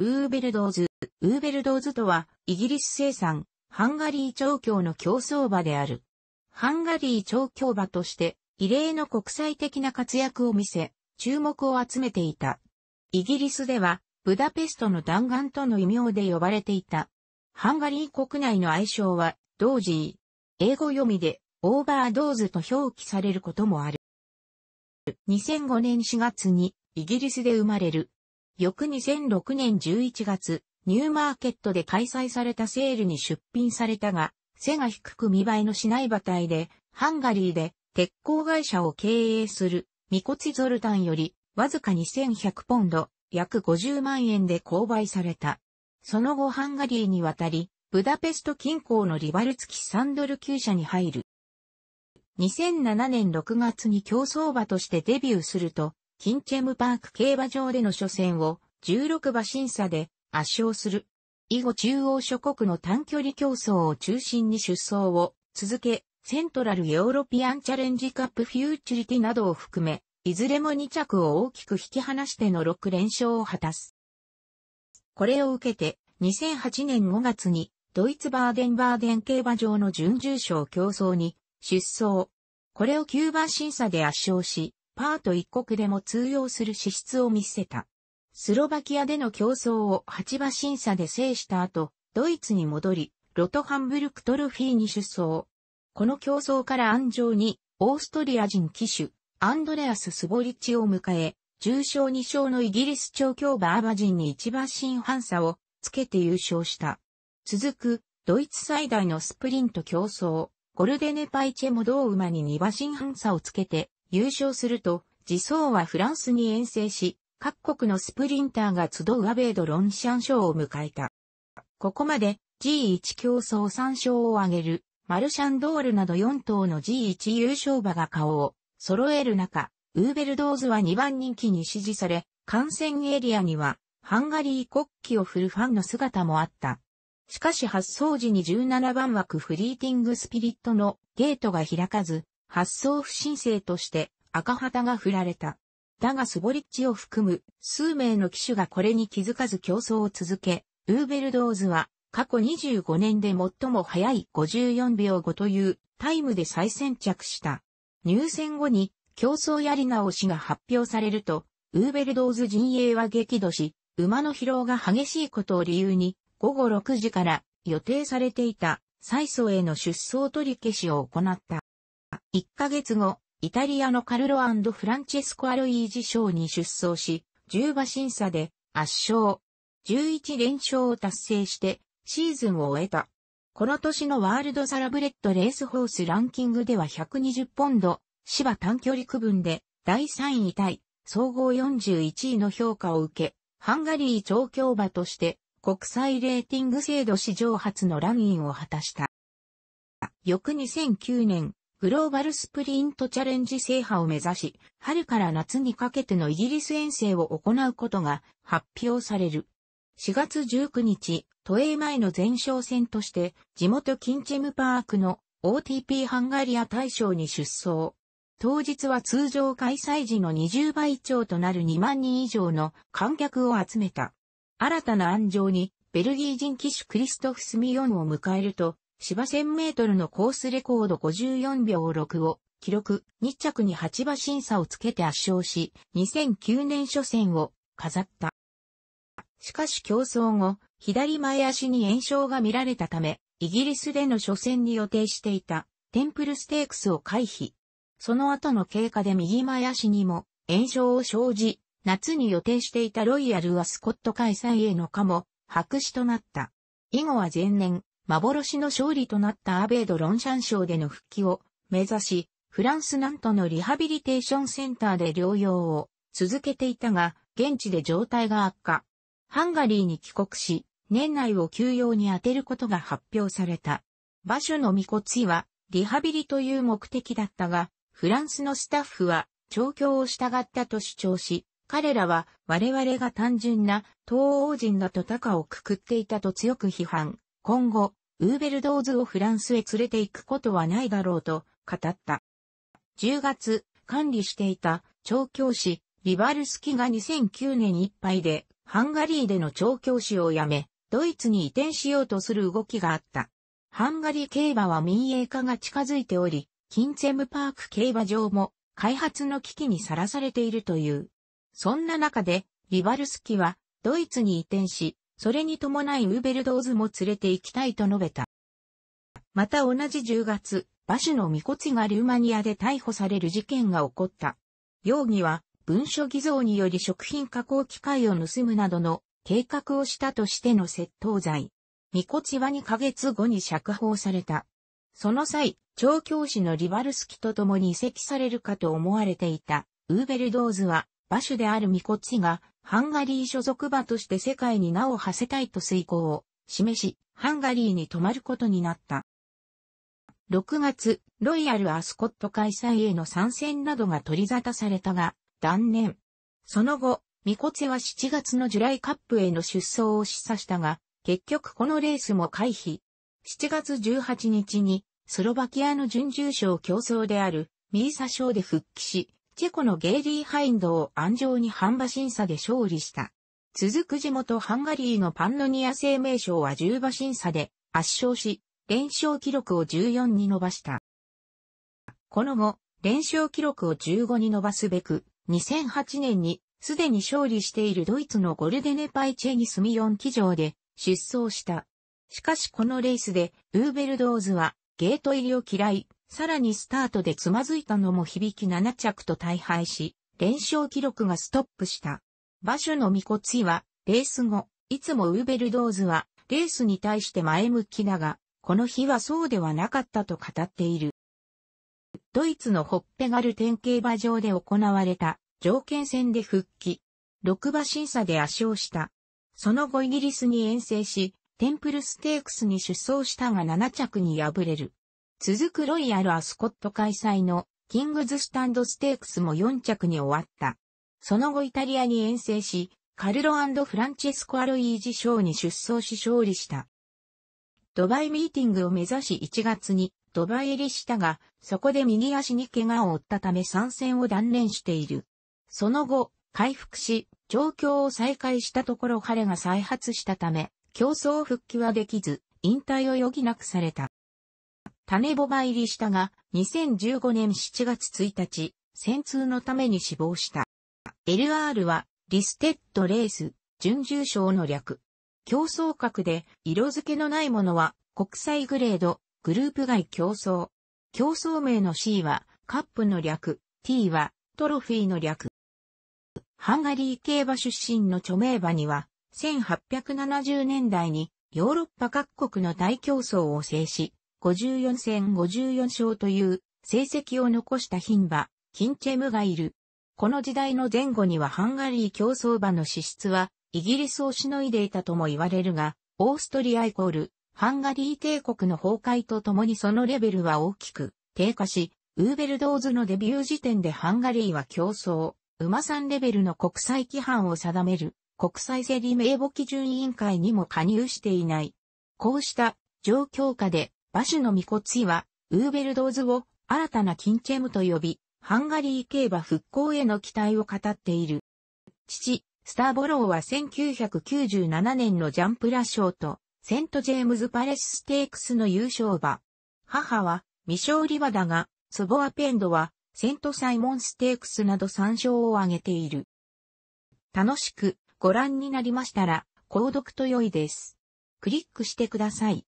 ウーベルドーズ。ウーベルドーズとは、イギリス生産、ハンガリー調教の競走馬である。ハンガリー調教馬として、異例の国際的な活躍を見せ、注目を集めていた。イギリスでは、ブダペストの弾丸との異名で呼ばれていた。ハンガリー国内の愛称は、ドージー。英語読みで、オーバードーズと表記されることもある。2005年4月に、イギリスで生まれる、翌2006年11月、ニューマーケットで開催されたセールに出品されたが、背が低く見栄えのしない馬体で、ハンガリーで鉄鋼会社を経営するミコチゾルタンよりわずか2100ポンド、約50万円で購買された。その後ハンガリーに渡り、ブダペスト近郊のリバル付きサンドル旧舎に入る。2007年6月に競走馬としてデビューすると、キンチェムパーク競馬場での初戦を16馬審査で圧勝する。以後中央諸国の短距離競争を中心に出走を続け、セントラルヨーロピアンチャレンジカップフューチュリティなどを含め、いずれも2着を大きく引き離しての6連勝を果たす。これを受けて、2008年5月に、ドイツバーデンバーデン競馬場の準重賞競争に出走。これを9番審査で圧勝し、パート一国でも通用する資質を見せた。スロバキアでの競争を8馬審査で制した後、ドイツに戻り、ロトハンブルクトロフィーに出走。この競争から安城に、オーストリア人騎手、アンドレアス・スボリッチを迎え、重賞2勝のイギリス調教バーバ人に1馬審判差をつけて優勝した。続く、ドイツ最大のスプリント競争、ゴルデネパイチェも同馬に2馬審判差をつけて優勝すると、自走はフランスに遠征し、各国のスプリンターが集うアベード・ロンシャン賞を迎えた。ここまで G1 競争3勝を挙げる、マルシャンドールなど4頭の G1 優勝馬が顔を揃える中、ウーベルドーズは2番人気に支持され、観戦エリアには、ハンガリー国旗を振るファンの姿もあった。しかし発送時に17番枠フリーティングスピリットのゲートが開かず、発想不審請として赤旗が振られた。だがスボリッチを含む数名の機種がこれに気づかず競争を続け、ウーベルドーズは過去25年で最も早い54秒5というタイムで再先着した。入選後に競争やり直しが発表されると、ウーベルドーズ陣営は激怒し、馬の疲労が激しいことを理由に、午後6時から予定されていた最走への出走取り消しを行った。1ヶ月後、イタリアのカルロフランチェスコ・アルイージ賞に出走し、10馬審査で圧勝。11連勝を達成してシーズンを終えた。この年のワールドサラブレッドレースホースランキングでは120ポンド、芝短距離区分で第3位タイ、総合41位の評価を受け、ハンガリー調教馬として国際レーティング制度史上初のランインを果たした。翌2009年、グローバルスプリントチャレンジ制覇を目指し、春から夏にかけてのイギリス遠征を行うことが発表される。4月19日、都営前の前哨戦として、地元キンチェムパークの OTP ハンガリア大賞に出走。当日は通常開催時の20倍超となる2万人以上の観客を集めた。新たな安城に、ベルギー人騎手クリストフ・スミヨンを迎えると、芝1000メートルのコースレコード54秒6を記録、2着に8馬審査をつけて圧勝し、2009年初戦を飾った。しかし競争後、左前足に炎症が見られたため、イギリスでの初戦に予定していたテンプルステークスを回避。その後の経過で右前足にも炎症を生じ、夏に予定していたロイヤルはスコット開催へのかも白紙となった。以後は前年、幻の勝利となったアベード・ロンシャン賞での復帰を目指し、フランス南都のリハビリテーションセンターで療養を続けていたが、現地で状態が悪化。ハンガリーに帰国し、年内を休養に充てることが発表された。場所の未骨は、リハビリという目的だったが、フランスのスタッフは、調教を従ったと主張し、彼らは我々が単純な東欧人だと高をくくっていたと強く批判。今後、ウーベルドーズをフランスへ連れて行くことはないだろうと語った。10月、管理していた調教師、ビバルスキが2009年いっぱいで、ハンガリーでの調教師を辞め、ドイツに移転しようとする動きがあった。ハンガリー競馬は民営化が近づいており、キンツェムパーク競馬場も開発の危機にさらされているという。そんな中で、ビバルスキはドイツに移転し、それに伴いムーベルドーズも連れて行きたいと述べた。また同じ10月、馬首のコ骨がルーマニアで逮捕される事件が起こった。容疑は、文書偽造により食品加工機械を盗むなどの計画をしたとしての窃盗罪。コ骨は2ヶ月後に釈放された。その際、調教師のリバルスキと共に移籍されるかと思われていた、ウーベルドーズは、馬主であるミコツィが、ハンガリー所属馬として世界に名を馳せたいと遂行を示し、ハンガリーに泊まることになった。6月、ロイヤルアスコット開催への参戦などが取り沙汰されたが、断念。その後、ミコツェは7月のジュライカップへの出走を示唆したが、結局このレースも回避。7月18日に、スロバキアの準重賞競争であるミーサ賞で復帰し、チェコのゲイリー・ハインドを安城に半馬審査で勝利した。続く地元ハンガリーのパンノニア生命賞は10馬審査で圧勝し、連勝記録を14に伸ばした。この後、連勝記録を15に伸ばすべく、2008年にすでに勝利しているドイツのゴルデネパイチェスミヨン騎乗で出走した。しかしこのレースで、ウーベルドーズはゲート入りを嫌い、さらにスタートでつまずいたのも響き7着と大敗し、連勝記録がストップした。馬所のみこちは、レース後、いつもウーベルドーズは、レースに対して前向きだが、この日はそうではなかったと語っている。ドイツのホッペガル典型馬場で行われた条件戦で復帰。6馬審査で圧勝した。その後イギリスに遠征し、テンプルステークスに出走したが7着に敗れる。続くロイヤルアスコット開催のキングズスタンドステークスも4着に終わった。その後イタリアに遠征し、カルロフランチェスコ・アロイージ賞に出走し勝利した。ドバイミーティングを目指し1月にドバイ入りしたが、そこで右足に怪我を負ったため参戦を断念している。その後、回復し、状況を再開したところ彼が再発したため、競争復帰はできず、引退を余儀なくされた。種ボバ入りしたが、2015年7月1日、戦通のために死亡した。LR は、リステッドレース、準重賞の略。競争格で、色付けのないものは、国際グレード、グループ外競争。競争名の C は、カップの略、T は、トロフィーの略。ハンガリー競馬出身の著名馬には、1870年代にヨーロッパ各国の大競争を制し、54戦54勝という成績を残した牝馬、キンチェムがいる。この時代の前後にはハンガリー競争馬の資質は、イギリスをしのいでいたとも言われるが、オーストリアイコール、ハンガリー帝国の崩壊とともにそのレベルは大きく低下し、ウーベルドーズのデビュー時点でハンガリーは競争、馬さんレベルの国際規範を定める国際競り名簿基準委員会にも加入していない。こうした状況下でバシュのミコツィは、ウーベルドーズを新たなキンチェムと呼び、ハンガリー競馬復興への期待を語っている。父、スターボローは1997年のジャンプラ賞と、セントジェームズパレスステークスの優勝馬。母は、未勝利馬だが、ツボアペンドは、セントサイモンステークスなど参勝を挙げている。楽しくご覧になりましたら、購読と良いです。クリックしてください。